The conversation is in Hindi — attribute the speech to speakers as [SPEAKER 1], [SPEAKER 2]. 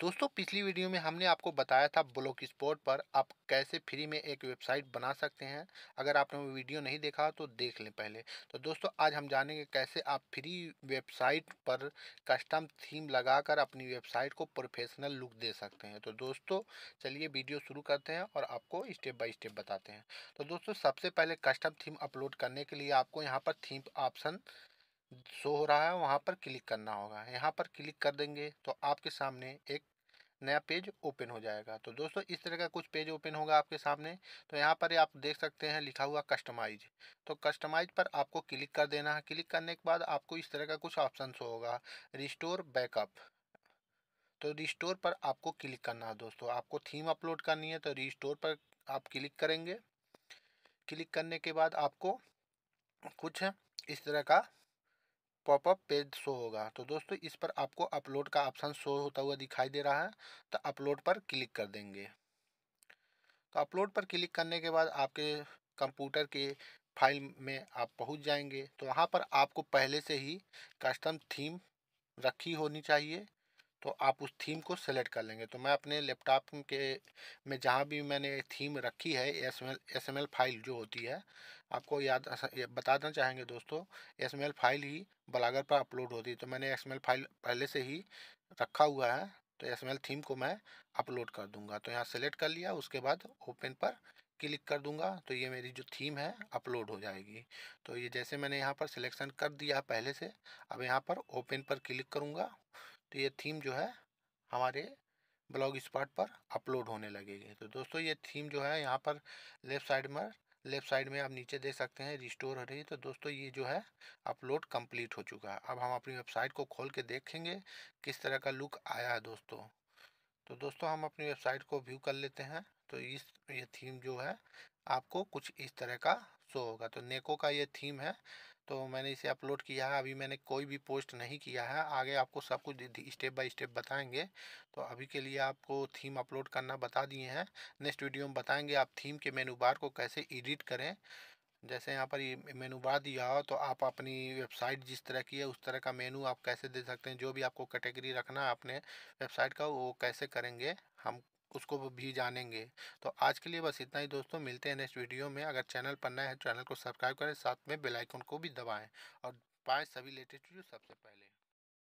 [SPEAKER 1] दोस्तों पिछली वीडियो में हमने आपको बताया था ब्लॉक स्पोर्ट पर आप कैसे फ्री में एक वेबसाइट बना सकते हैं अगर आपने वो वीडियो नहीं देखा तो देख लें पहले तो दोस्तों आज हम जानेंगे कैसे आप फ्री वेबसाइट पर कस्टम थीम लगाकर अपनी वेबसाइट को प्रोफेशनल लुक दे सकते हैं तो दोस्तों चलिए वीडियो शुरू करते हैं और आपको स्टेप बाई स्टेप बताते हैं तो दोस्तों सबसे पहले कस्टम थीम अपलोड करने के लिए आपको यहाँ पर थीम ऑप्शन शो हो रहा है वहाँ पर क्लिक करना होगा यहाँ पर क्लिक कर देंगे तो आपके सामने एक नया पेज ओपन हो जाएगा तो दोस्तों इस तरह का कुछ पेज ओपन होगा आपके सामने तो यहाँ पर आप देख सकते हैं लिखा हुआ कस्टमाइज तो कस्टमाइज पर आपको क्लिक कर देना है क्लिक करने के बाद आपको इस तरह का कुछ ऑप्शन होगा रिस्टोर बैकअप तो रिस्टोर पर आपको क्लिक करना है दोस्तों आपको थीम अपलोड करनी है तो रिस्टोर पर आप क्लिक करेंगे क्लिक करने के बाद आपको कुछ इस तरह का पॉपअप पेज शो होगा तो दोस्तों इस पर आपको अपलोड का ऑप्शन शो होता हुआ दिखाई दे रहा है तो अपलोड पर क्लिक कर देंगे तो अपलोड पर क्लिक करने के बाद आपके कंप्यूटर के फाइल में आप पहुंच जाएंगे तो वहां पर आपको पहले से ही कस्टम थीम रखी होनी चाहिए तो आप उस थीम को सेलेक्ट कर लेंगे तो मैं अपने लैपटॉप के में जहाँ भी मैंने थीम रखी है एस एम एल फाइल जो होती है आपको याद बताना चाहेंगे दोस्तों एस एम एल फाइल ही बलागर पर अपलोड होती है तो मैंने एस एम एल फाइल पहले से ही रखा हुआ है तो एस एम एल थीम को मैं अपलोड कर दूंगा तो यहाँ सेलेक्ट कर लिया उसके बाद ओपन पर क्लिक कर दूंगा तो ये मेरी जो थीम है अपलोड हो जाएगी तो ये जैसे मैंने यहाँ पर सिलेक्शन कर दिया पहले से अब यहाँ पर ओपन पर क्लिक करूँगा तो ये थीम जो है हमारे ब्लॉग स्पॉट पर अपलोड होने लगेगी तो दोस्तों ये थीम जो है यहाँ पर लेफ़्ट साइड में लेफ़्ट साइड में आप नीचे देख सकते हैं रिस्टोर हो रही है तो दोस्तों ये जो है अपलोड कंप्लीट हो चुका है अब हम अपनी वेबसाइट को खोल के देखेंगे किस तरह का लुक आया है दोस्तों तो दोस्तों हम अपनी वेबसाइट को व्यू कर लेते हैं तो इस ये थीम जो है आपको कुछ इस तरह का शो होगा तो नेको का ये थीम है तो मैंने इसे अपलोड किया है अभी मैंने कोई भी पोस्ट नहीं किया है आगे आपको सब कुछ स्टेप बाय स्टेप बताएंगे तो अभी के लिए आपको थीम अपलोड करना बता दिए हैं नेक्स्ट वीडियो में बताएंगे आप थीम के मेनू बार को कैसे एडिट करें जैसे यहाँ पर मेनू बार दिया हो तो आप अपनी वेबसाइट जिस तरह की है उस तरह का मेनू आप कैसे दे सकते हैं जो भी आपको कैटेगरी रखना है अपने वेबसाइट का वो कैसे करेंगे हम उसको भी जानेंगे तो आज के लिए बस इतना ही दोस्तों मिलते हैं नेक्स्ट वीडियो में अगर चैनल पर नए हैं तो चैनल को सब्सक्राइब करें साथ में बेलाइकन को भी दबाएँ और पाएँ सभी लेटेस्ट वीडियो सबसे पहले